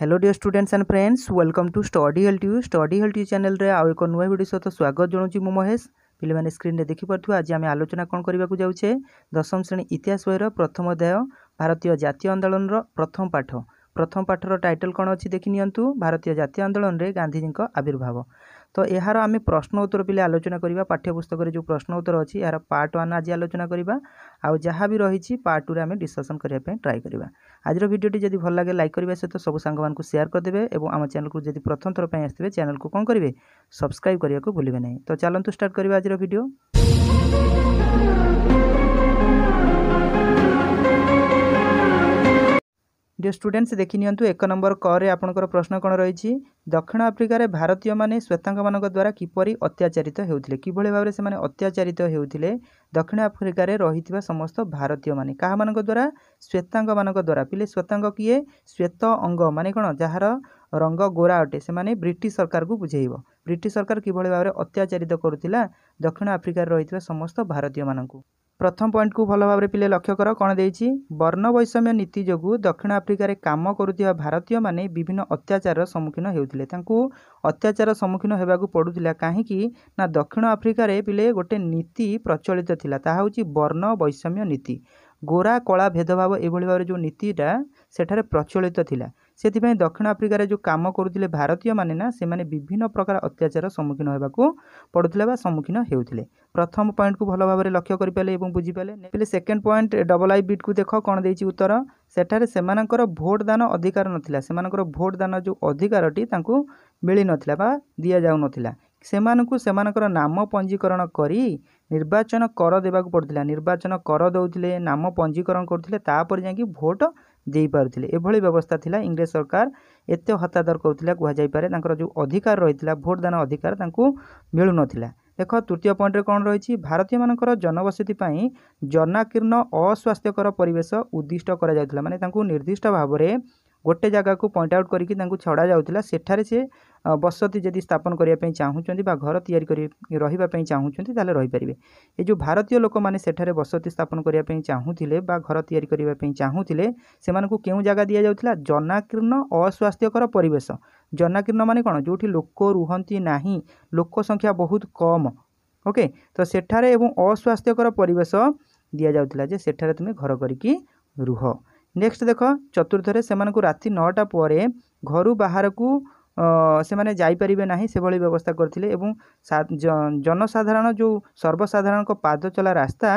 Hello dear students and friends welcome to study help two study help two ଚ୍ୟାନେଲ୍ରେ ଆଉ ଏକ ନୂଆ video ସହିତ ସ୍ୱାଗତ ଜଣାଉଛି ମୁଁ ମହେଶ ପିଲାମାନେ ସ୍କ୍ରିନ୍ରେ ଦେଖିପାରୁଥିବେ ଆଜି ଆମେ ଆଲୋଚନା କ'ଣ କରିବାକୁ ଯାଉଛେ ଦଶମ ଶ୍ରେଣୀ ଇତିହାସ ବହିର ପ୍ରଥମ ଅଧ୍ୟାୟ ଭାରତୀୟ ଜାତୀୟ ଆନ୍ଦୋଳନର ପ୍ରଥମ ପାଠ ପ୍ରଥମ ପାଠର ଟାଇଟଲ୍ କ'ଣ ଅଛି ଦେଖିନିଅନ୍ତୁ ଭାରତୀୟ ଜାତୀୟ ଆନ୍ଦୋଳନରେ ଗାନ୍ଧିଜୀଙ୍କ ଆବିର୍ଭାବ ତ ଏହାର ଆମେ ପ୍ରଶ୍ନ ଉତ୍ତର ପିଲା ଆଲୋଚନା କରିବା ପାଠ୍ୟପୁସ୍ତକରେ ଯେଉଁ ପ୍ରଶ୍ନ ଉତ୍ତର ଅଛି ଏହାର ପାର୍ଟ ୱାନ୍ ଆଜି ଆଲୋଚନା କରିବା ଆଉ ଯାହା ବି ରହିଛି ପାର୍ଟ ଟୁରେ ଆମେ ଡିସ୍କସନ୍ କରିବା ପାଇଁ ଟ୍ରାଏ କରିବା ଆଜିର ଭିଡ଼ିଓଟି ଯଦି ଭଲ ଲାଗେ ଲାଇକ୍ କରିବା ସହିତ ସବୁ ସାଙ୍ଗମାନଙ୍କୁ ସେୟାର କରିଦେବେ ଏବଂ ଆମ ଚ୍ୟାନେଲକୁ ଯଦି ପ୍ରଥମ ଥର ପାଇଁ ଆସିଥିବେ ଚ୍ୟାନେଲକୁ କ'ଣ କରିବେ ସବସ୍କ୍ରାଇବ୍ କରିବାକୁ ଭୁଲିବେ ନାହିଁ ତ ଚାଲନ୍ତୁ ଷ୍ଟାର୍ଟ କରିବା ଆଜିର ଭିଡ଼ିଓ ଡିଅ ଷ୍ଟୁଡେଣ୍ଟସ୍ ଦେଖିନିଅନ୍ତୁ ଏକ ନମ୍ବର କରେ ଆପଣଙ୍କର ପ୍ରଶ୍ନ କ'ଣ ରହିଛି ଦକ୍ଷିଣ ଆଫ୍ରିକାରେ ଭାରତୀୟମାନେ ଶ୍ୱେତାଙ୍କମାନଙ୍କ ଦ୍ୱାରା କିପରି ଅତ୍ୟାଚାରିତ ହେଉଥିଲେ କିଭଳି ଭାବରେ ସେମାନେ ଅତ୍ୟାଚାରିତ ହେଉଥିଲେ ଦକ୍ଷିଣ ଆଫ୍ରିକାରେ ରହିଥିବା ସମସ୍ତ ଭାରତୀୟମାନେ କାହାମାନଙ୍କ ଦ୍ୱାରା ଶ୍ୱେତାଙ୍କମାନଙ୍କ ଦ୍ୱାରା ପିଲେ ଶ୍ୱେତାଙ୍କ କିଏ ଶ୍ୱେତ ଅଙ୍ଗ ମାନେ କ'ଣ ଯାହାର ରଙ୍ଗ ଗୋରା ଅଟେ ସେମାନେ ବ୍ରିଟିଶ ସରକାରକୁ ବୁଝେଇବ ବ୍ରିଟିଶ ସରକାର କିଭଳି ଭାବରେ ଅତ୍ୟାଚାରିତ କରୁଥିଲା ଦକ୍ଷିଣ ଆଫ୍ରିକାରେ ରହିଥିବା ସମସ୍ତ ଭାରତୀୟମାନଙ୍କୁ ପ୍ରଥମ ପଏଣ୍ଟକୁ ଭଲ ଭାବରେ ପିଲେ ଲକ୍ଷ୍ୟ କର କ'ଣ ଦେଇଛି ବର୍ଣ୍ଣ ବୈଷମ୍ୟ ନୀତି ଯୋଗୁଁ ଦକ୍ଷିଣ ଆଫ୍ରିକାରେ କାମ କରୁଥିବା ଭାରତୀୟମାନେ ବିଭିନ୍ନ ଅତ୍ୟାଚାରର ସମ୍ମୁଖୀନ ହେଉଥିଲେ ତାଙ୍କୁ ଅତ୍ୟାଚାର ସମ୍ମୁଖୀନ ହେବାକୁ ପଡ଼ୁଥିଲା କାହିଁକି ନା ଦକ୍ଷିଣ ଆଫ୍ରିକାରେ ପିଲେ ଗୋଟେ ନୀତି ପ୍ରଚଳିତ ଥିଲା ତାହା ହେଉଛି ବର୍ଣ୍ଣ ବୈଷମ୍ୟ ନୀତି ଗୋରା କଳା ଭେଦଭାବ ଏଭଳି ଭାବରେ ଯେଉଁ ନୀତିଟା ସେଠାରେ ପ୍ରଚଳିତ ଥିଲା ସେଥିପାଇଁ ଦକ୍ଷିଣ ଆଫ୍ରିକାରେ ଯେଉଁ କାମ କରୁଥିଲେ ଭାରତୀୟମାନେ ନା ସେମାନେ ବିଭିନ୍ନ ପ୍ରକାର ଅତ୍ୟାଚାର ସମ୍ମୁଖୀନ ହେବାକୁ ପଡ଼ୁଥିଲା ବା ସମ୍ମୁଖୀନ ହେଉଥିଲେ ପ୍ରଥମ ପଏଣ୍ଟକୁ ଭଲ ଭାବରେ ଲକ୍ଷ୍ୟ କରିପାରିଲେ ଏବଂ ବୁଝିପାରିଲେ ନେଇଲେ ସେକେଣ୍ଡ ପଏଣ୍ଟ ଡବଲ୍ ଆଇ ବିଟ୍କୁ ଦେଖ କ'ଣ ଦେଇଛି ଉତ୍ତର ସେଠାରେ ସେମାନଙ୍କର ଭୋଟ ଦାନ ଅଧିକାର ନଥିଲା ସେମାନଙ୍କର ଭୋଟ ଦାନ ଯେଉଁ ଅଧିକାରଟି ତାଙ୍କୁ ମିଳିନଥିଲା ବା ଦିଆଯାଉନଥିଲା ସେମାନଙ୍କୁ ସେମାନଙ୍କର ନାମ ପଞ୍ଜୀକରଣ କରି ନିର୍ବାଚନ କର ଦେବାକୁ ପଡ଼ୁଥିଲା ନିର୍ବାଚନ କର ଦେଉଥିଲେ ନାମ ପଞ୍ଜୀକରଣ କରୁଥିଲେ ତାପରେ ଯାଇକି ଭୋଟ ଦେଇପାରୁଥିଲେ ଏଭଳି ବ୍ୟବସ୍ଥା ଥିଲା ଇଂରେଜ ସରକାର ଏତେ ହତାଦର କରୁଥିଲା କୁହାଯାଇପାରେ ତାଙ୍କର ଯେଉଁ ଅଧିକାର ରହିଥିଲା ଭୋଟଦାନ ଅଧିକାର ତାଙ୍କୁ ମିଳୁନଥିଲା ଦେଖ ତୃତୀୟ ପଏଣ୍ଟରେ କ'ଣ ରହିଛି ଭାରତୀୟମାନଙ୍କର ଜନବସତି ପାଇଁ ଜନାକୀର୍ଣ୍ଣ ଅସ୍ୱାସ୍ଥ୍ୟକର ପରିବେଶ ଉଦ୍ଦିଷ୍ଟ କରାଯାଉଥିଲା ମାନେ ତାଙ୍କୁ ନିର୍ଦ୍ଦିଷ୍ଟ ଭାବରେ ଗୋଟେ ଜାଗାକୁ ପଏଣ୍ଟ ଆଉଟ୍ କରିକି ତାଙ୍କୁ ଛଡ଼ା ଯାଉଥିଲା ସେଠାରେ ସେ ବସତି ଯଦି ସ୍ଥାପନ କରିବା ପାଇଁ ଚାହୁଁଛନ୍ତି ବା ଘର ତିଆରି କରି ରହିବା ପାଇଁ ଚାହୁଁଛନ୍ତି ତାହେଲେ ରହିପାରିବେ ଏ ଯେଉଁ ଭାରତୀୟ ଲୋକମାନେ ସେଠାରେ ବସତି ସ୍ଥାପନ କରିବା ପାଇଁ ଚାହୁଁଥିଲେ ବା ଘର ତିଆରି କରିବା ପାଇଁ ଚାହୁଁଥିଲେ ସେମାନଙ୍କୁ କେଉଁ ଜାଗା ଦିଆଯାଉଥିଲା ଜନାକୀର୍ଣ୍ଣ ଅସ୍ୱାସ୍ଥ୍ୟକର ପରିବେଶ ଜନାକୀର୍ଣ୍ଣ ମାନେ କ'ଣ ଯେଉଁଠି ଲୋକ ରୁହନ୍ତି ନାହିଁ ଲୋକ ସଂଖ୍ୟା ବହୁତ କମ୍ ଓକେ ତ ସେଠାରେ ଏବଂ ଅସ୍ୱାସ୍ଥ୍ୟକର ପରିବେଶ ଦିଆଯାଉଥିଲା ଯେ ସେଠାରେ ତୁମେ ଘର କରିକି ରୁହ নেক্সট দেখ চতুর্থরে সেମାନଙ୍କୁ ରାତି ନଅଟା ପରେ ଘରୁ ବାହାରକୁ ସେମାନେ ଯାଇପାରିବେ ନାହିଁ ସେଭଳି ବ୍ୟବସ୍ଥା କରିଥିଲେ ଏବଂ ଜନସାଧାରଣ ଯେଉଁ ସର୍ବସାଧାରଣଙ୍କ ପାଦଚଲା ରାସ୍ତା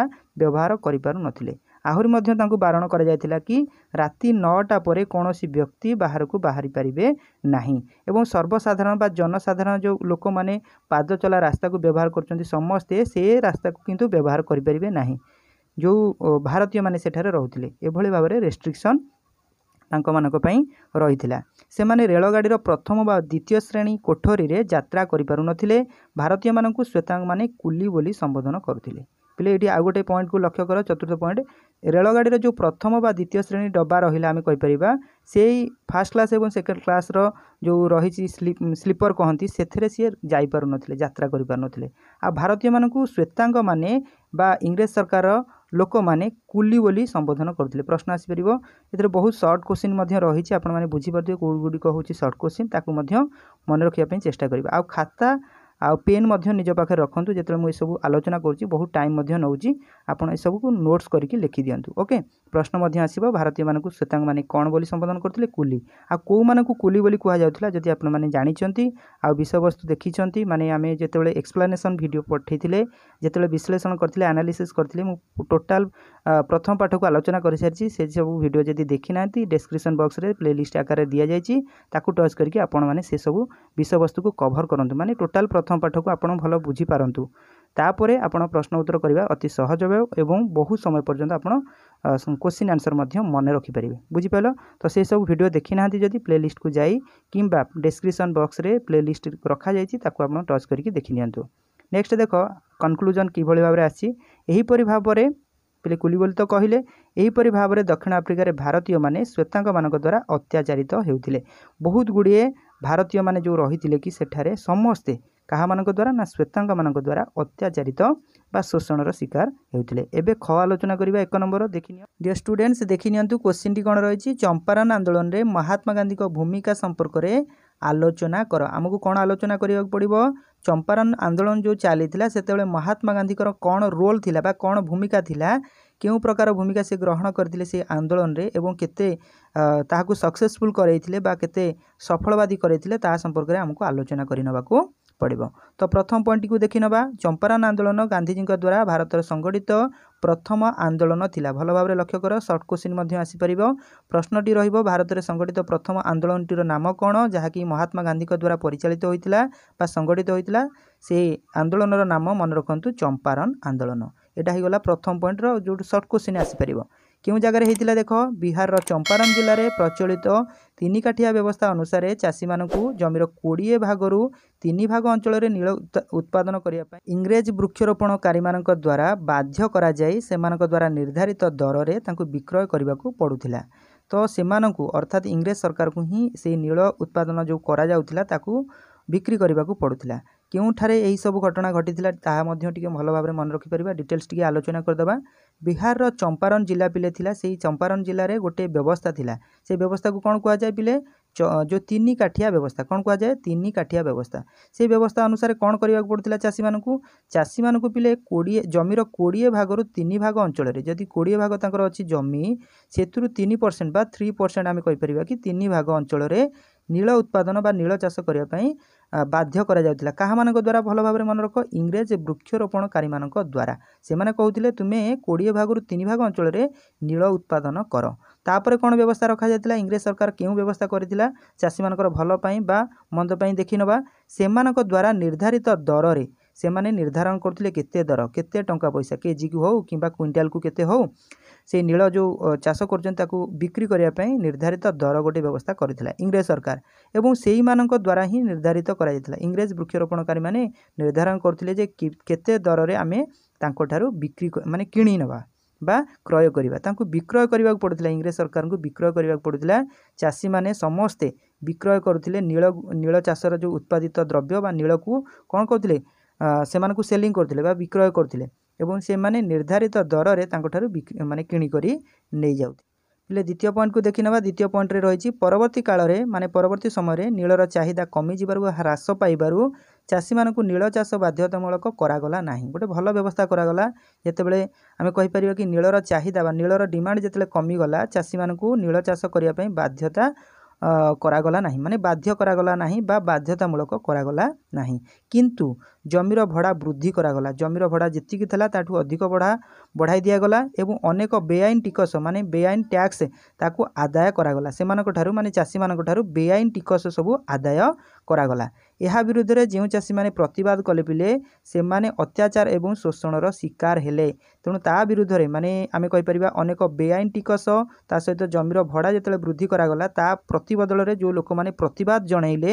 ବ୍ୟବହାର କରିପାରୁନଥିଲେ ଆହୁରି ମଧ୍ୟ ତାଙ୍କୁ ବାରଣ କରାଯାଇଥିଲା କି ରାତି ନଅଟା ପରେ କୌଣସି ବ୍ୟକ୍ତି ବାହାରକୁ ବାହାରି ପାରିବେ ନାହିଁ ଏବଂ ସର୍ବସାଧାରଣ ବା ଜନସାଧାରଣ ଯେଉଁ ଲୋକମାନେ ପାଦଚଲା ରାସ୍ତାକୁ ବ୍ୟବହାର କରୁଛନ୍ତି ସମସ୍ତେ ସେ ରାସ୍ତାକୁ କିନ୍ତୁ ବ୍ୟବହାର କରିପାରିବେ ନାହିଁ ଯେଉଁ ଭାରତୀୟମାନେ ସେଠାରେ ରହୁଥିଲେ ଏଭଳି ଭାବରେ ରେଷ୍ଟ୍ରିକ୍ସନ୍ ତାଙ୍କମାନଙ୍କ ପାଇଁ ରହିଥିଲା ସେମାନେ ରେଳଗାଡ଼ିର ପ୍ରଥମ ବା ଦ୍ୱିତୀୟ ଶ୍ରେଣୀ କୋଠରୀରେ ଯାତ୍ରା କରିପାରୁନଥିଲେ ଭାରତୀୟମାନଙ୍କୁ ଶ୍ୱେତାଙ୍ଗମାନେ କୁଲି ବୋଲି ସମ୍ବୋଧନ କରୁଥିଲେ ପିଲେ ଏଇଠି ଆଉ ଗୋଟେ ପଏଣ୍ଟକୁ ଲକ୍ଷ୍ୟ କର ଚତୁର୍ଥ ପଏଣ୍ଟ ରେଳଗାଡ଼ିର ଯେଉଁ ପ୍ରଥମ ବା ଦ୍ୱିତୀୟ ଶ୍ରେଣୀ ଡବା ରହିଲା ଆମେ କହିପାରିବା ସେଇ ଫାର୍ଷ୍ଟ କ୍ଲାସ୍ ଏବଂ ସେକେଣ୍ଡ କ୍ଲାସ୍ର ଯେଉଁ ରହିଛି ସ୍ଲିପର୍ କହନ୍ତି ସେଥିରେ ସିଏ ଯାଇପାରୁନଥିଲେ ଯାତ୍ରା କରିପାରୁନଥିଲେ ଆଉ ଭାରତୀୟମାନଙ୍କୁ ଶ୍ୱେତାଙ୍ଗମାନେ ବା ଇଂରେଜ ସରକାର ଲୋକମାନେ କୁଲି ବୋଲି ସମ୍ବୋଧନ କରୁଥିଲେ ପ୍ରଶ୍ନ ଆସିପାରିବ ଏଥିରେ ବହୁତ ସର୍ଟ କୋଶ୍ଚିନ୍ ମଧ୍ୟ ରହିଛି ଆପଣମାନେ ବୁଝିପାରୁଥିବେ କେଉଁ ଗୁଡ଼ିକ ହେଉଛି ସର୍ଟ କୋଶ୍ଚିନ୍ ତାକୁ ମଧ୍ୟ ମନେ ରଖିବା ପାଇଁ ଚେଷ୍ଟା କରିବା ଆଉ ଖାତା ଆଉ ପେନ୍ ମଧ୍ୟ ନିଜ ପାଖରେ ରଖନ୍ତୁ ଯେତେବେଳେ ମୁଁ ଏସବୁ ଆଲୋଚନା କରୁଛି ବହୁତ ଟାଇମ୍ ମଧ୍ୟ ନେଉଛି ଆପଣ ଏସବୁକୁ ନୋଟ୍ସ କରିକି ଲେଖିଦିଅନ୍ତୁ ଓକେ ପ୍ରଶ୍ନ ମଧ୍ୟ ଆସିବ ଭାରତୀୟମାନଙ୍କୁ ଶ୍ୱେତାଙ୍ଗମାନେ କ'ଣ ବୋଲି ସମ୍ବୋଧନ କରୁଥିଲେ କୁଲି ଆଉ କେଉଁମାନଙ୍କୁ କୁଲି ବୋଲି କୁହାଯାଉଥିଲା ଯଦି ଆପଣମାନେ ଜାଣିଛନ୍ତି ଆଉ ବିଷୟବସ୍ତୁ ଦେଖିଛନ୍ତି ମାନେ ଆମେ ଯେତେବେଳେ ଏକ୍ସପ୍ଲାନେସନ୍ ଭିଡ଼ିଓ ପଠାଇଥିଲେ ଯେତେବେଳେ ବିଶ୍ଳେଷଣ କରିଥିଲେ ଆନାଲିସିସ୍ କରିଥିଲେ ମୁଁ ଟୋଟାଲ ପ୍ରଥମ ପାଠକୁ ଆଲୋଚନା କରିସାରିଛି ସେସବୁ ଭିଡ଼ିଓ ଯଦି ଦେଖିନାହାନ୍ତି ଡେସ୍କ୍ରିପସନ୍ ବକ୍ସରେ ପ୍ଲେଲିଷ୍ଟ ଆକାରରେ ଦିଆଯାଇଛି ତାକୁ ଟଚ୍ କରିକି ଆପଣମାନେ ସେସବୁ ବିଷୟବସ୍ତୁକୁ କଭର୍ କରନ୍ତୁ ମାନେ ଟୋଟାଲ ପ୍ରଥମ ପାଠକୁ ଆପଣ ଭଲ ବୁଝିପାରନ୍ତୁ ତାପରେ ଆପଣ ପ୍ରଶ୍ନ ଉତ୍ତର କରିବା ଅତି ସହଜ ଏବଂ ବହୁ ସମୟ ପର୍ଯ୍ୟନ୍ତ ଆପଣ କୋଶ୍ଚିନ୍ ଆନ୍ସର୍ ମଧ୍ୟ ମନେ ରଖିପାରିବେ ବୁଝିପାରିଲ ତ ସେସବୁ ଭିଡ଼ିଓ ଦେଖିନାହାନ୍ତି ଯଦି ପ୍ଲେଲିଷ୍ଟକୁ ଯାଇ କିମ୍ବା ଡେସ୍କ୍ରିପସନ୍ ବକ୍ସରେ ପ୍ଲେଲିଷ୍ଟ ରଖାଯାଇଛି ତାକୁ ଆପଣ ଟଚ୍ କରିକି ଦେଖିନିଅନ୍ତୁ ନେକ୍ସଟ ଦେଖ କନକ୍ଲୁଜନ୍ କିଭଳି ଭାବରେ ଆସିଛି ଏହିପରି ଭାବରେ ପିଲେ କୁଲିବୋଲି ତ କହିଲେ ଏହିପରି ଭାବରେ ଦକ୍ଷିଣ ଆଫ୍ରିକାରେ ଭାରତୀୟମାନେ ଶ୍ୱେତାଙ୍ଗମାନଙ୍କ ଦ୍ୱାରା ଅତ୍ୟାଚାରିତ ହେଉଥିଲେ ବହୁତ ଗୁଡ଼ିଏ ଭାରତୀୟମାନେ ଯେଉଁ ରହିଥିଲେ କି ସେଠାରେ ସମସ୍ତେ କାହାମାନଙ୍କ ଦ୍ୱାରା ନା ଶ୍ୱେତାଙ୍ଗମାନଙ୍କ ଦ୍ୱାରା ଅତ୍ୟାଚାରିତ ବା ଶୋଷଣର ଶିକାର ହେଉଥିଲେ ଏବେ ଖ ଆଲୋଚନା କରିବା ଏକ ନମ୍ବର ଦେଖିନିଅ ଡିଅର୍ ଷ୍ଟୁଡେଣ୍ଟସ୍ ଦେଖିନିଅନ୍ତୁ କ୍ୱେଶ୍ଚିନ୍ଟି କ'ଣ ରହିଛି ଚମ୍ପାରନ୍ ଆନ୍ଦୋଳନରେ ମହାତ୍ମା ଗାନ୍ଧୀଙ୍କ ଭୂମିକା ସମ୍ପର୍କରେ ଆଲୋଚନା କର ଆମକୁ କ'ଣ ଆଲୋଚନା କରିବାକୁ ପଡ଼ିବ ଚମ୍ପାରନ୍ ଆନ୍ଦୋଳନ ଯେଉଁ ଚାଲିଥିଲା ସେତେବେଳେ ମହାତ୍ମା ଗାନ୍ଧୀଙ୍କର କ'ଣ ରୋଲ୍ ଥିଲା ବା କ'ଣ ଭୂମିକା ଥିଲା କେଉଁ ପ୍ରକାର ଭୂମିକା ସେ ଗ୍ରହଣ କରିଥିଲେ ସେ ଆନ୍ଦୋଳନରେ ଏବଂ କେତେ ତାହାକୁ ସକ୍ସେସଫୁଲ୍ କରାଇଥିଲେ ବା କେତେ ସଫଳବାଦୀ କରାଇଥିଲେ ତାହା ସମ୍ପର୍କରେ ଆମକୁ ଆଲୋଚନା କରିନେବାକୁ ପଡ଼ିବ ତ ପ୍ରଥମ ପଏଣ୍ଟକୁ ଦେଖି ନେବା ଚମ୍ପାରନ୍ ଆନ୍ଦୋଳନ ଗାନ୍ଧିଜୀଙ୍କ ଦ୍ୱାରା ଭାରତର ସଂଗଠିତ ପ୍ରଥମ ଆନ୍ଦୋଳନ ଥିଲା ଭଲ ଭାବରେ ଲକ୍ଷ୍ୟ କର ସର୍ଟ କୋଶ୍ଚିନ୍ ମଧ୍ୟ ଆସିପାରିବ ପ୍ରଶ୍ନଟି ରହିବ ଭାରତରେ ସଂଗଠିତ ପ୍ରଥମ ଆନ୍ଦୋଳନଟିର ନାମ କ'ଣ ଯାହାକି ମହାତ୍ମା ଗାନ୍ଧୀଙ୍କ ଦ୍ୱାରା ପରିଚାଳିତ ହୋଇଥିଲା ବା ସଂଗଠିତ ହୋଇଥିଲା ସେହି ଆନ୍ଦୋଳନର ନାମ ମନେ ରଖନ୍ତୁ ଚମ୍ପାରନ୍ ଆନ୍ଦୋଳନ ଏଇଟା ହେଇଗଲା ପ୍ରଥମ ପଏଣ୍ଟର ଯେଉଁଠୁ ସର୍ଟ କୋଶ୍ଚିନ୍ ଆସିପାରିବ କେଉଁ ଜାଗାରେ ହୋଇଥିଲା ଦେଖ ବିହାରର ଚମ୍ପାରନ୍ ଜିଲ୍ଲାରେ ପ୍ରଚଳିତ ତିନିକାଠିଆ ବ୍ୟବସ୍ଥା ଅନୁସାରେ ଚାଷୀମାନଙ୍କୁ ଜମିର କୋଡ଼ିଏ ଭାଗରୁ ତିନି ଭାଗ ଅଞ୍ଚଳରେ ନୀଳ ଉତ୍ପାଦନ କରିବା ପାଇଁ ଇଂରେଜ ବୃକ୍ଷରୋପଣକାରୀମାନଙ୍କ ଦ୍ୱାରା ବାଧ୍ୟ କରାଯାଇ ସେମାନଙ୍କ ଦ୍ୱାରା ନିର୍ଦ୍ଧାରିତ ଦରରେ ତାଙ୍କୁ ବିକ୍ରୟ କରିବାକୁ ପଡ଼ୁଥିଲା ତ ସେମାନଙ୍କୁ ଅର୍ଥାତ୍ ଇଂରେଜ ସରକାରକୁ ହିଁ ସେହି ନୀଳ ଉତ୍ପାଦନ ଯେଉଁ କରାଯାଉଥିଲା ତାକୁ ବିକ୍ରି କରିବାକୁ ପଡ଼ୁଥିଲା କେଉଁଠାରେ ଏହିସବୁ ଘଟଣା ଘଟିଥିଲା ତାହା ମଧ୍ୟ ଟିକେ ଭଲ ଭାବରେ ମନେ ରଖିପାରିବା ଡିଟେଲ୍ସ ଟିକେ ଆଲୋଚନା କରିଦେବା ବିହାରର ଚମ୍ପାରନ୍ ଜିଲ୍ଲା ପିଲେ ଥିଲା ସେହି ଚମ୍ପାରନ୍ ଜିଲ୍ଲାରେ ଗୋଟିଏ ବ୍ୟବସ୍ଥା ଥିଲା ସେ ବ୍ୟବସ୍ଥାକୁ କ'ଣ କୁହାଯାଏ ପିଲେ ଯେଉଁ ତିନି କାଠିଆ ବ୍ୟବସ୍ଥା କ'ଣ କୁହାଯାଏ ତିନି କାଠିଆ ବ୍ୟବସ୍ଥା ସେହି ବ୍ୟବସ୍ଥା ଅନୁସାରେ କ'ଣ କରିବାକୁ ପଡ଼ୁଥିଲା ଚାଷୀମାନଙ୍କୁ ଚାଷୀମାନଙ୍କୁ ପିଲେ କୋଡ଼ିଏ ଜମିର କୋଡ଼ିଏ ଭାଗରୁ ତିନି ଭାଗ ଅଞ୍ଚଳରେ ଯଦି କୋଡ଼ିଏ ଭାଗ ତାଙ୍କର ଅଛି ଜମି ସେଥିରୁ ତିନି ପରସେଣ୍ଟ ବା ଥ୍ରୀ ପରସେଣ୍ଟ ଆମେ କହିପାରିବା କି ତିନି ଭାଗ ଅଞ୍ଚଳରେ ନୀଳ ଉତ୍ପାଦନ ବା ନୀଳ ଚାଷ କରିବା ପାଇଁ ବାଧ୍ୟ କରାଯାଉଥିଲା କାହାମାନଙ୍କ ଦ୍ୱାରା ଭଲ ଭାବରେ ମନେ ରଖ ଇଂରେଜ ବୃକ୍ଷରୋପଣକାରୀମାନଙ୍କ ଦ୍ୱାରା ସେମାନେ କହୁଥିଲେ ତୁମେ କୋଡ଼ିଏ ଭାଗରୁ ତିନି ଭାଗ ଅଞ୍ଚଳରେ ନୀଳ ଉତ୍ପାଦନ କର ତାପରେ କ'ଣ ବ୍ୟବସ୍ଥା ରଖାଯାଇଥିଲା ଇଂରେଜ ସରକାର କେଉଁ ବ୍ୟବସ୍ଥା କରିଥିଲା ଚାଷୀମାନଙ୍କର ଭଲ ପାଇଁ ବା ମନ୍ଦ ପାଇଁ ଦେଖିନେବା ସେମାନଙ୍କ ଦ୍ୱାରା ନିର୍ଦ୍ଧାରିତ ଦରରେ ସେମାନେ ନିର୍ଦ୍ଧାରଣ କରୁଥିଲେ କେତେ ଦର କେତେ ଟଙ୍କା ପଇସା କେଜିକୁ ହେଉ କିମ୍ବା କୁଇଣ୍ଟାଲକୁ କେତେ ହେଉ ସେଇ ନୀଳ ଯେଉଁ ଚାଷ କରୁଛନ୍ତି ତାକୁ ବିକ୍ରି କରିବା ପାଇଁ ନିର୍ଦ୍ଧାରିତ ଦର ଗୋଟେ ବ୍ୟବସ୍ଥା କରିଥିଲା ଇଂରେଜ ସରକାର ଏବଂ ସେଇମାନଙ୍କ ଦ୍ୱାରା ହିଁ ନିର୍ଦ୍ଧାରିତ କରାଯାଇଥିଲା ଇଂରେଜ ବୃକ୍ଷରୋପଣକାରୀମାନେ ନିର୍ଦ୍ଧାରଣ କରୁଥିଲେ ଯେ କେତେ ଦରରେ ଆମେ ତାଙ୍କଠାରୁ ବିକ୍ରି ମାନେ କିଣି ନେବା ବା କ୍ରୟ କରିବା ତାଙ୍କୁ ବିକ୍ରୟ କରିବାକୁ ପଡ଼ୁଥିଲା ଇଂରେଜ ସରକାରଙ୍କୁ ବିକ୍ରୟ କରିବାକୁ ପଡ଼ୁଥିଲା ଚାଷୀମାନେ ସମସ୍ତେ ବିକ୍ରୟ କରୁଥିଲେ ନୀଳ ନୀଳ ଚାଷର ଯେଉଁ ଉତ୍ପାଦିତ ଦ୍ରବ୍ୟ ବା ନୀଳକୁ କ'ଣ କରୁଥିଲେ ସେମାନଙ୍କୁ ସେଲିଂ କରୁଥିଲେ ବା ବିକ୍ରୟ କରୁଥିଲେ এবন সে মানে নির্ধারিত দরে তাং কঠার বিক্রি মানে কিণি করি নেই যাওত। পলে দ্বিতীয় পয়েন্ট কো দেখি নাবা দ্বিতীয় পয়েন্ট রে রইছি পরবর্তী কালরে মানে পরবর্তী সময়রে নীলৰ চাহিদা কমি জিবৰ বা হ্রাস পাইবাৰু চাছিমানক নীল চাছ বাধ্যতামূলক কৰা গলা নাই। গোটে ভাল ব্যৱস্থা কৰা গলা। যেতেবেলে আমি কহি পারিবা কি নীলৰ চাহিদা বা নীলৰ ডিমান্ড যেতেলে কমি গলা চাছিমানক নীল চাছ কৰি পাই বাধ্যতা କରାଗଲା ନାହିଁ ମାନେ ବାଧ୍ୟ କରାଗଲା ନାହିଁ ବା ବାଧ୍ୟତାମୂଳକ କରାଗଲା ନାହିଁ କିନ୍ତୁ ଜମିର ଭଡ଼ା ବୃଦ୍ଧି କରାଗଲା ଜମିର ଭଡ଼ା ଯେତିକି ଥିଲା ତାଠୁ ଅଧିକ ଭଡ଼ା ବଢ଼ାଇ ଦିଆଗଲା ଏବଂ ଅନେକ ବେଆଇନ ଟିକସ ମାନେ ବେଆଇନ ଟ୍ୟାକ୍ସ ତାକୁ ଆଦାୟ କରାଗଲା ସେମାନଙ୍କଠାରୁ ମାନେ ଚାଷୀମାନଙ୍କଠାରୁ ବେଆଇନ ଟିକସ ସବୁ ଆଦାୟ କରାଗଲା ଏହା ବିରୁଦ୍ଧରେ ଯେଉଁ ଚାଷୀମାନେ ପ୍ରତିବାଦ କଲେପିଲେ ସେମାନେ ଅତ୍ୟାଚାର ଏବଂ ଶୋଷଣର ଶିକାର ହେଲେ ତେଣୁ ତା ବିରୁଦ୍ଧରେ ମାନେ ଆମେ କହିପାରିବା ଅନେକ ବେଆଇନ ଟିକସ ତା ସହିତ ଜମିର ଭଡ଼ା ଯେତେବେଳେ ବୃଦ୍ଧି କରାଗଲା ତା ପ୍ରତିବଦଳରେ ଯେଉଁ ଲୋକମାନେ ପ୍ରତିବାଦ ଜଣାଇଲେ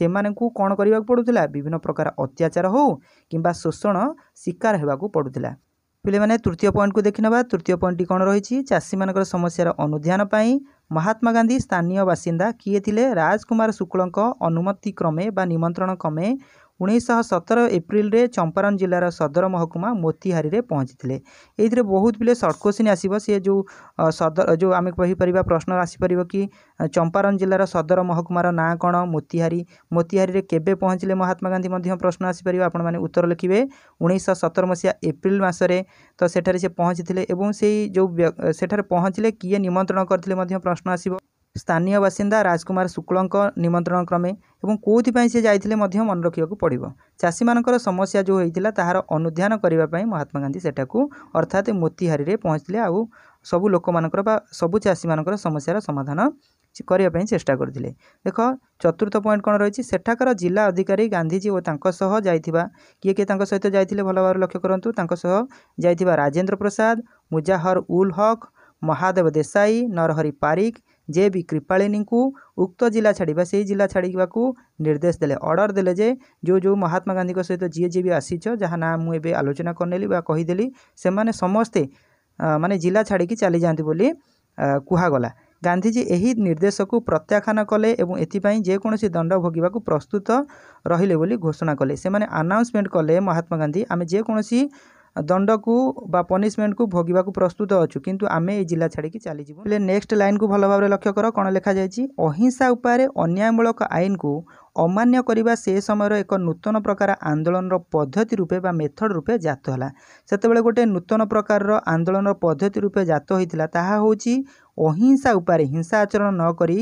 ସେମାନଙ୍କୁ କ'ଣ କରିବାକୁ ପଡ଼ୁଥିଲା ବିଭିନ୍ନ ପ୍ରକାର ଅତ୍ୟାଚାର ହେଉ କିମ୍ବା ଶୋଷଣ ଶିକାର ହେବାକୁ ପଡ଼ୁଥିଲା ପିଲାମାନେ ତୃତୀୟ ପଏଣ୍ଟକୁ ଦେଖିନେବା ତୃତୀୟ ପଏଣ୍ଟଟି କ'ଣ ରହିଛି ଚାଷୀମାନଙ୍କର ସମସ୍ୟାର ଅନୁଧ୍ୟାନ ପାଇଁ ମହାତ୍ମା ଗାନ୍ଧୀ ସ୍ଥାନୀୟ ବାସିନ୍ଦା କିଏ ଥିଲେ ରାଜକୁମାର ଶୁକ୍ଳଙ୍କ ଅନୁମତି କ୍ରମେ ବା ନିମନ୍ତ୍ରଣ କ୍ରମେ ଉଣେଇଶହ ସତର ଏପ୍ରିଲରେ ଚମ୍ପାରନ୍ ଜିଲ୍ଲାର ସଦର ମହକୁମା ମୋତିହାରୀରେ ପହଞ୍ଚିଥିଲେ ଏଇଥିରେ ବହୁତ ପିଲେ ସର୍ଟ କୋଶ୍ଚିନ୍ ଆସିବ ସିଏ ଯେଉଁ ସଦର ଯେଉଁ ଆମେ କହିପାରିବା ପ୍ରଶ୍ନ ଆସିପାରିବ କି ଚମ୍ପାରନ୍ ଜିଲ୍ଲାର ସଦର ମହକୁମାର ନାଁ କ'ଣ ମୋତିହାରୀ ମୋତିହାରୀରେ କେବେ ପହଞ୍ଚିଲେ ମହାତ୍ମା ଗାନ୍ଧୀ ମଧ୍ୟ ପ୍ରଶ୍ନ ଆସିପାରିବ ଆପଣମାନେ ଉତ୍ତର ଲେଖିବେ ଉଣେଇଶହ ସତର ମସିହା ଏପ୍ରିଲ ମାସରେ ତ ସେଠାରେ ସେ ପହଞ୍ଚିଥିଲେ ଏବଂ ସେଇ ଯେଉଁ ସେଠାରେ ପହଞ୍ଚିଲେ କିଏ ନିମନ୍ତ୍ରଣ କରିଥିଲେ ମଧ୍ୟ ପ୍ରଶ୍ନ ଆସିବ ସ୍ଥାନୀୟ ବାସିନ୍ଦା ରାଜକୁମାର ଶୁକ୍ଳଙ୍କ ନିମନ୍ତ୍ରଣ କ୍ରମେ ଏବଂ କେଉଁଥିପାଇଁ ସେ ଯାଇଥିଲେ ମଧ୍ୟ ମନେ ରଖିବାକୁ ପଡ଼ିବ ଚାଷୀମାନଙ୍କର ସମସ୍ୟା ଯେଉଁ ହୋଇଥିଲା ତାହାର ଅନୁଧ୍ୟାନ କରିବା ପାଇଁ ମହାତ୍ମା ଗାନ୍ଧୀ ସେଠାକୁ ଅର୍ଥାତ୍ ମୋତିହାରିରେ ପହଞ୍ଚିଲେ ଆଉ ସବୁ ଲୋକମାନଙ୍କର ବା ସବୁ ଚାଷୀମାନଙ୍କର ସମସ୍ୟାର ସମାଧାନ କରିବା ପାଇଁ ଚେଷ୍ଟା କରିଥିଲେ ଦେଖ ଚତୁର୍ଥ ପଏଣ୍ଟ କ'ଣ ରହିଛି ସେଠାକାର ଜିଲ୍ଲା ଅଧିକାରୀ ଗାନ୍ଧିଜୀ ଓ ତାଙ୍କ ସହ ଯାଇଥିବା କିଏ କିଏ ତାଙ୍କ ସହିତ ଯାଇଥିଲେ ଭଲ ଭାବରେ ଲକ୍ଷ୍ୟ କରନ୍ତୁ ତାଙ୍କ ସହ ଯାଇଥିବା ରାଜେନ୍ଦ୍ର ପ୍ରସାଦ ମୁଜାହର ଉଲ୍ ହକ୍ ମହାଦେବ ଦେଶାଇ ନରହରି ପାରିକ ଯେ ବି କ୍ରିପାଳିନୀଙ୍କୁ ଉକ୍ତ ଜିଲ୍ଲା ଛାଡ଼ିବା ସେହି ଜିଲ୍ଲା ଛାଡ଼ିବାକୁ ନିର୍ଦ୍ଦେଶ ଦେଲେ ଅର୍ଡ଼ର ଦେଲେ ଯେ ଯେଉଁ ଯେଉଁ ମହାତ୍ମା ଗାନ୍ଧୀଙ୍କ ସହିତ ଯିଏ ଯିଏ ବି ଆସିଛ ଯାହା ନାଁ ମୁଁ ଏବେ ଆଲୋଚନା କରିନେଲି ବା କହିଦେଲି ସେମାନେ ସମସ୍ତେ ମାନେ ଜିଲ୍ଲା ଛାଡ଼ିକି ଚାଲିଯାଆନ୍ତି ବୋଲି କୁହାଗଲା ଗାନ୍ଧିଜୀ ଏହି ନିର୍ଦ୍ଦେଶକୁ ପ୍ରତ୍ୟାଖ୍ୟାନ କଲେ ଏବଂ ଏଥିପାଇଁ ଯେକୌଣସି ଦଣ୍ଡ ଭୋଗିବାକୁ ପ୍ରସ୍ତୁତ ରହିଲେ ବୋଲି ଘୋଷଣା କଲେ ସେମାନେ ଆନାଉନ୍ସମେଣ୍ଟ କଲେ ମହାତ୍ମା ଗାନ୍ଧୀ ଆମେ ଯେକୌଣସି ଦଣ୍ଡକୁ ବା ପନିଶମେଣ୍ଟକୁ ଭୋଗିବାକୁ ପ୍ରସ୍ତୁତ ଅଛୁ କିନ୍ତୁ ଆମେ ଏଇ ଜିଲ୍ଲା ଛାଡ଼ିକି ଚାଲିଯିବୁ ହେଲେ ନେକ୍ସଟ ଲାଇନକୁ ଭଲ ଭାବରେ ଲକ୍ଷ୍ୟ କର କ'ଣ ଲେଖାଯାଇଛି ଅହିଂସା ଉପାୟରେ ଅନ୍ୟାୟମୂଳକ ଆଇନକୁ ଅମାନ୍ୟ କରିବା ସେ ସମୟର ଏକ ନୂତନ ପ୍ରକାର ଆନ୍ଦୋଳନର ପଦ୍ଧତି ରୂପେ ବା ମେଥଡ଼ ରୂପେ ଜାତ ହେଲା ସେତେବେଳେ ଗୋଟେ ନୂତନ ପ୍ରକାରର ଆନ୍ଦୋଳନର ପଦ୍ଧତି ରୂପେ ଜାତ ହୋଇଥିଲା ତାହା ହେଉଛି ଅହିଂସା ଉପାୟରେ ହିଂସା ଆଚରଣ ନ କରି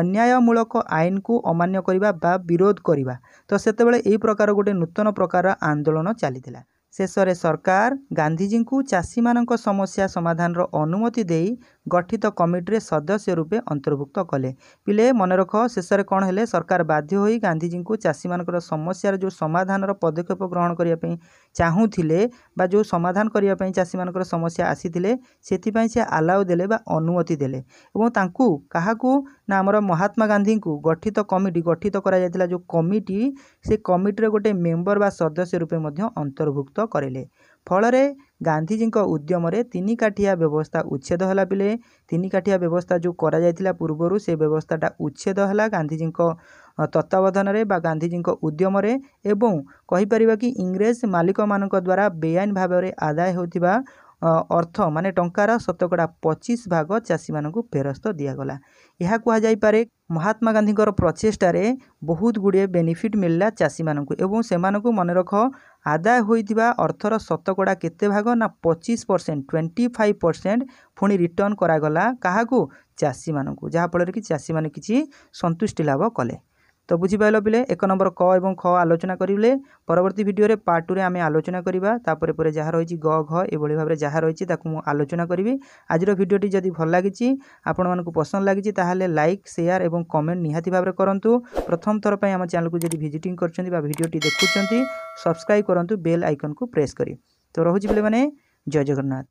ଅନ୍ୟାୟମୂଳକ ଆଇନକୁ ଅମାନ୍ୟ କରିବା ବା ବିରୋଧ କରିବା ତ ସେତେବେଳେ ଏହି ପ୍ରକାର ଗୋଟେ ନୂତନ ପ୍ରକାର ଆନ୍ଦୋଳନ ଚାଲିଥିଲା ଶେଷରେ ସରକାର ଗାନ୍ଧିଜୀଙ୍କୁ ଚାଷୀମାନଙ୍କ ସମସ୍ୟା ସମାଧାନର ଅନୁମତି ଦେଇ ଗଠିତ କମିଟିରେ ସଦସ୍ୟ ରୂପେ ଅନ୍ତର୍ଭୁକ୍ତ କଲେ ପିଲେ ମନେ ରଖ ଶେଷରେ କ'ଣ ହେଲେ ସରକାର ବାଧ୍ୟ ହୋଇ ଗାନ୍ଧିଜୀଙ୍କୁ ଚାଷୀମାନଙ୍କର ସମସ୍ୟାର ଯେଉଁ ସମାଧାନର ପଦକ୍ଷେପ ଗ୍ରହଣ କରିବା ପାଇଁ ଚାହୁଁଥିଲେ ବା ଯେଉଁ ସମାଧାନ କରିବା ପାଇଁ ଚାଷୀମାନଙ୍କର ସମସ୍ୟା ଆସିଥିଲେ ସେଥିପାଇଁ ସେ ଆଲାଓ ଦେଲେ ବା ଅନୁମତି ଦେଲେ ଏବଂ ତାଙ୍କୁ କାହାକୁ ନା ଆମର ମହାତ୍ମା ଗାନ୍ଧୀଙ୍କୁ ଗଠିତ କମିଟି ଗଠିତ କରାଯାଇଥିଲା ଯେଉଁ କମିଟି ସେ କମିଟିର ଗୋଟିଏ ମେମ୍ବର ବା ସଦସ୍ୟ ରୂପେ ମଧ୍ୟ ଅନ୍ତର୍ଭୁକ୍ତ କରିଲେ ଫଳରେ ଗାନ୍ଧିଜୀଙ୍କ ଉଦ୍ୟମରେ ତିନିକାଠିଆ ବ୍ୟବସ୍ଥା ଉଚ୍ଛେଦ ହେଲା ବେଳେ ତିନିକାଠିଆ ବ୍ୟବସ୍ଥା ଯେଉଁ କରାଯାଇଥିଲା ପୂର୍ବରୁ ସେ ବ୍ୟବସ୍ଥାଟା ଉଚ୍ଛେଦ ହେଲା ଗାନ୍ଧିଜୀଙ୍କ ତତ୍ତ୍ୱାବଧାନରେ ବା ଗାନ୍ଧିଜୀଙ୍କ ଉଦ୍ୟମରେ ଏବଂ କହିପାରିବା କି ଇଂରେଜ ମାଲିକମାନଙ୍କ ଦ୍ୱାରା ବେଆଇନ ଭାବରେ ଆଦାୟ ହେଉଥିବା ଅର୍ଥ ମାନେ ଟଙ୍କାର ଶତକଡ଼ା ପଚିଶ ଭାଗ ଚାଷୀମାନଙ୍କୁ ଫେରସ୍ତ ଦିଆଗଲା ଏହା କୁହାଯାଇପାରେ ମହାତ୍ମା ଗାନ୍ଧୀଙ୍କର ପ୍ରଚେଷ୍ଟାରେ ବହୁତ ଗୁଡ଼ିଏ ବେନିଫିଟ୍ ମିଳିଲା ଚାଷୀମାନଙ୍କୁ ଏବଂ ସେମାନଙ୍କୁ ମନେ ରଖ ଆଦାୟ ହୋଇଥିବା ଅର୍ଥର ଶତକଡ଼ା କେତେ ଭାଗ ନା ପଚିଶ ପରସେଣ୍ଟ ଟ୍ୱେଣ୍ଟି ଫାଇଭ୍ ପରସେଣ୍ଟ ପୁଣି ରିଟର୍ଣ୍ଣ କରାଗଲା କାହାକୁ ଚାଷୀମାନଙ୍କୁ ଯାହାଫଳରେ କି ଚାଷୀମାନେ କିଛି ସନ୍ତୁଷ୍ଟି ଲାଭ କଲେ তো বুঝিপারিল পিলে এক নম্বর ক এবং খ আলোচনা করলে পরবর্তী ভিডিওরে পার্ট টুরে আমি আলোচনা করা তাপরে পরে যা রয়েছে গ ঘ এভাবে ভাবে যা রয়েছে তাকে মু আলোচনা করবি আজর ভিডিওটি যদি ভাল লাগিছি আপনার পসন্দ লাগিছি তাহলে লাইক সেয়ার এবং কমেন্ট নিহতি ভাবে করতু প্রথম থর আমার চ্যানেলকে যদি ভিজিটিং করছেন বা ভিডিওটি দেখুছেন সবসক্রাইব করতু বেল আইকন কু প্রেস করি তো রহুছি পিলে মানে জয় জগন্নাথ